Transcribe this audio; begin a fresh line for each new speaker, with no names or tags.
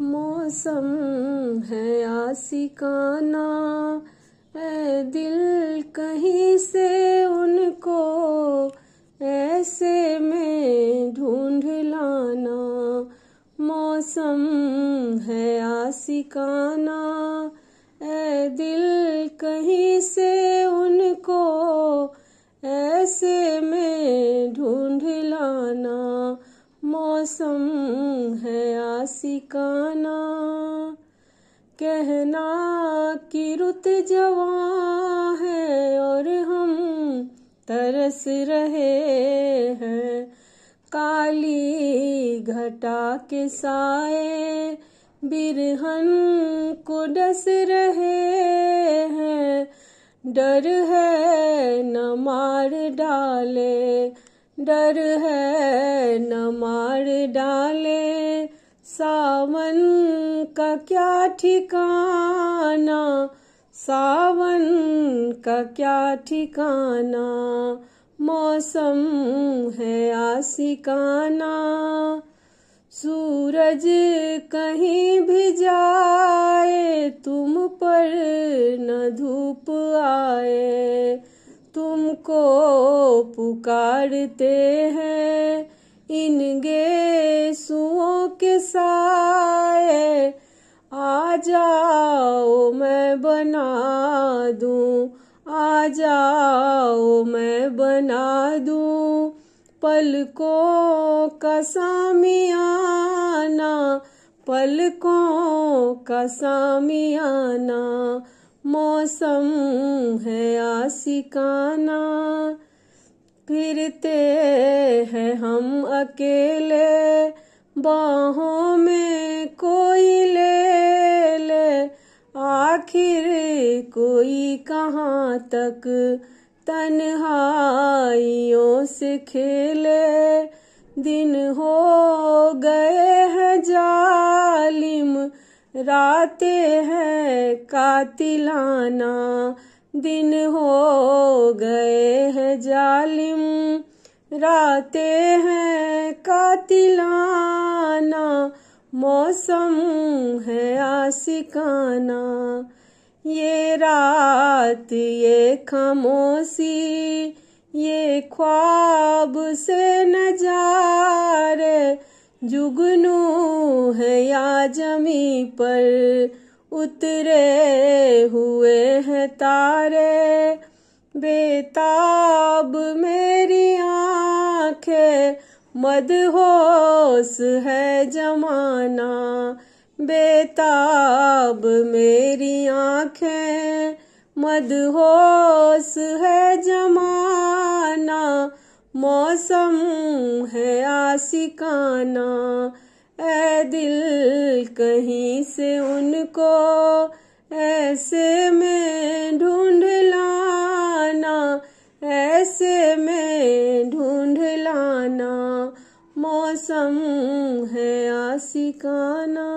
मौसम है आसिकाना ए दिल कहीं से उनको ऐसे में ढूंढ लाना मौसम है आसिकाना ऐ दिल कहीं से उनको ऐसे में ढूंढ लाना मौसम है आसिकाना कहना कि रुत जवान है और हम तरस रहे हैं काली घटा के साए बिरहन को डस रहे हैं डर है न मार डाले डर है न मार डाले सावन का क्या ठिकाना सावन का क्या ठिकाना मौसम है आसिकाना सूरज कहीं भी जाए तुम पर न धूप आए तुमको पुकारते हैं इन गेसुओं के साए आ जाओ मैं बना दूं आ जाओ मैं बना दूं पलकों का सामियाना पलकों का सामियाना मौसम है आसिकाना फिरते हैं हम अकेले बाहों में कोई ले ले आखिर कोई कहाँ तक तन्हाइयों से खेले दिन हो गए हैं जालिम रात है कातिलाना दिन हो गए है जालिम राते है कातिलाना मौसम है आसिकाना ये रात ये खामोशी ये ख्वाब से नजारे जुगनू है या जमी पर उतरे हुए हैं तारे बेताब मेरी आंखें मदहोश है जमाना बेताब मेरी आंखें मदहोश है जमाना मौसम है आसिकाना ए दिल कहीं से उनको ऐसे में ढूंढ लाना ऐसे में ढूंढ लाना मौसम है आसिकाना